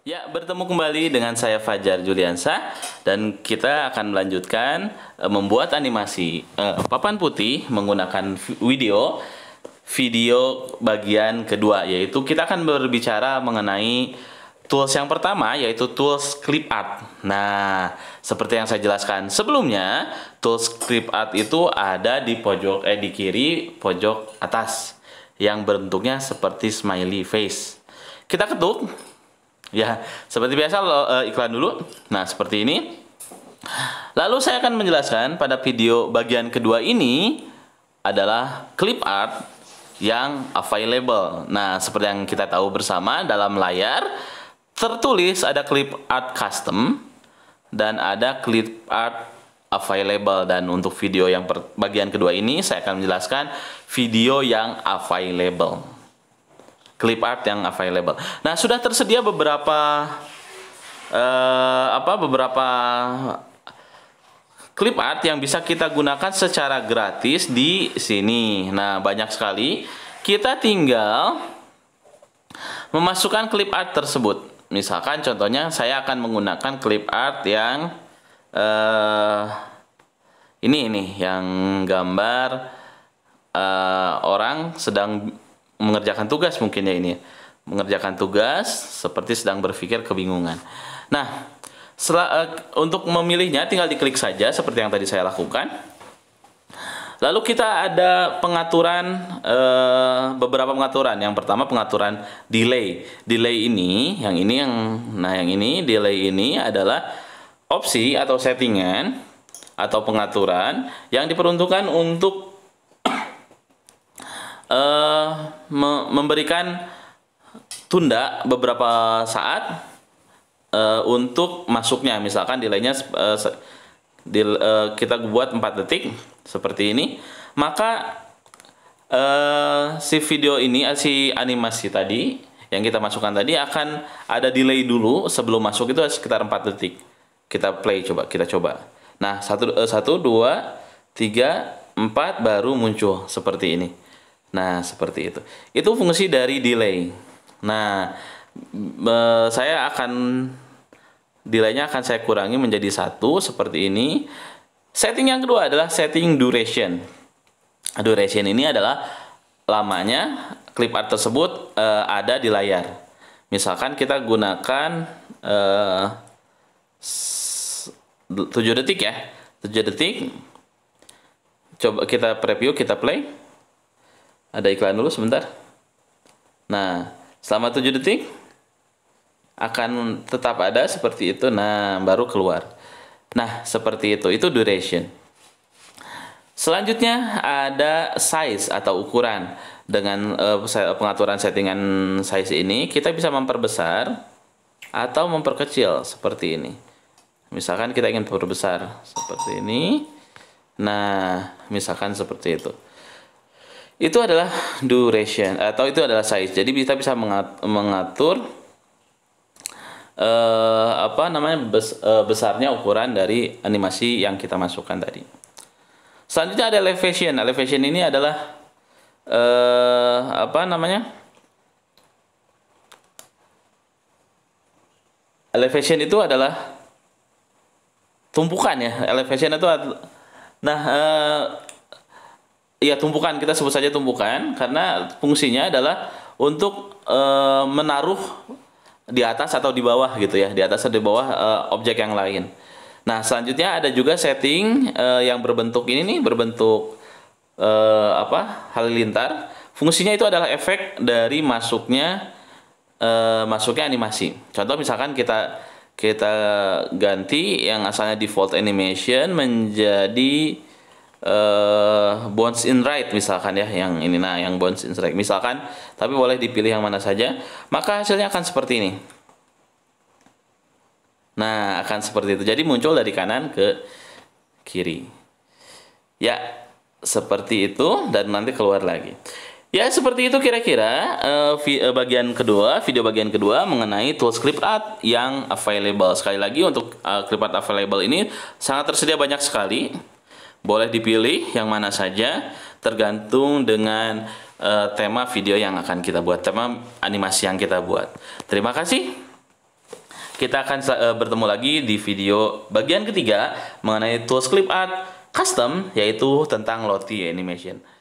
Ya, bertemu kembali dengan saya Fajar Juliansa dan kita akan melanjutkan e, membuat animasi e, papan putih menggunakan video video bagian kedua yaitu kita akan berbicara mengenai tools yang pertama yaitu tools clip art. Nah, seperti yang saya jelaskan sebelumnya, tools clip art itu ada di pojok eh di kiri pojok atas yang bentuknya seperti smiley face. Kita ketuk Ya, seperti biasa lo eh, iklan dulu. Nah, seperti ini. Lalu saya akan menjelaskan pada video bagian kedua ini adalah clip art yang available. Nah, seperti yang kita tahu bersama dalam layar tertulis ada clip art custom dan ada clip art available dan untuk video yang bagian kedua ini saya akan menjelaskan video yang available clip art yang available. Nah, sudah tersedia beberapa uh, apa beberapa clip art yang bisa kita gunakan secara gratis di sini. Nah, banyak sekali. Kita tinggal memasukkan clip art tersebut. Misalkan contohnya saya akan menggunakan clip art yang uh, ini ini yang gambar uh, orang sedang mengerjakan tugas mungkin ya ini ya. mengerjakan tugas seperti sedang berpikir kebingungan. Nah, setelah, eh, uh, untuk memilihnya tinggal diklik saja seperti yang tadi saya lakukan. Lalu kita ada pengaturan uh, beberapa pengaturan. Yang pertama pengaturan delay. Delay ini, yang ini yang nah yang ini delay ini adalah opsi atau settingan atau pengaturan yang diperuntukkan untuk uh, me memberikan tunda beberapa saat uh, untuk masuknya misalkan delaynya uh, di, uh, kita buat 4 detik seperti ini maka uh, si video ini uh, si animasi tadi yang kita masukkan tadi akan ada delay dulu sebelum masuk itu sekitar 4 detik kita play coba kita coba nah satu uh, satu dua tiga empat baru muncul seperti ini Nah, seperti itu. Itu fungsi dari delay. Nah, eh, saya akan delaynya akan saya kurangi menjadi satu seperti ini. Setting yang kedua adalah setting duration. Duration ini adalah lamanya clip art tersebut e, ada di layar. Misalkan kita gunakan e, eh, 7 detik ya. 7 detik. Coba kita preview, kita play. Ada iklan dulu sebentar. Nah, selama 7 detik akan tetap ada seperti itu. Nah, baru keluar. Nah, seperti itu. Itu duration. Selanjutnya ada size atau ukuran. Dengan uh, pengaturan settingan size ini, kita bisa memperbesar atau memperkecil seperti ini. Misalkan kita ingin memperbesar seperti ini. Nah, misalkan seperti itu itu adalah duration atau itu adalah size. Jadi kita bisa mengatur uh, apa namanya bes, uh, besarnya ukuran dari animasi yang kita masukkan tadi. Selanjutnya ada elevation. Elevation ini adalah uh, apa namanya? Elevation itu adalah tumpukan ya. Elevation itu nah uh, Iya tumpukan kita sebut saja tumpukan karena fungsinya adalah untuk e, menaruh di atas atau di bawah gitu ya di atas atau di bawah e, objek yang lain. Nah selanjutnya ada juga setting e, yang berbentuk ini nih berbentuk e, apa halilintar. Fungsinya itu adalah efek dari masuknya e, masuknya animasi. Contoh misalkan kita kita ganti yang asalnya default animation menjadi uh, bonds in right misalkan ya yang ini nah yang bonds in right misalkan tapi boleh dipilih yang mana saja maka hasilnya akan seperti ini nah akan seperti itu jadi muncul dari kanan ke kiri ya seperti itu dan nanti keluar lagi Ya seperti itu kira-kira uh, bagian kedua video bagian kedua mengenai tools art yang available sekali lagi untuk uh, ClipArt available ini sangat tersedia banyak sekali boleh dipilih yang mana saja tergantung dengan uh, tema video yang akan kita buat, tema animasi yang kita buat. Terima kasih. Kita akan uh, bertemu lagi di video bagian ketiga mengenai tools clip art custom yaitu tentang Lottie Animation.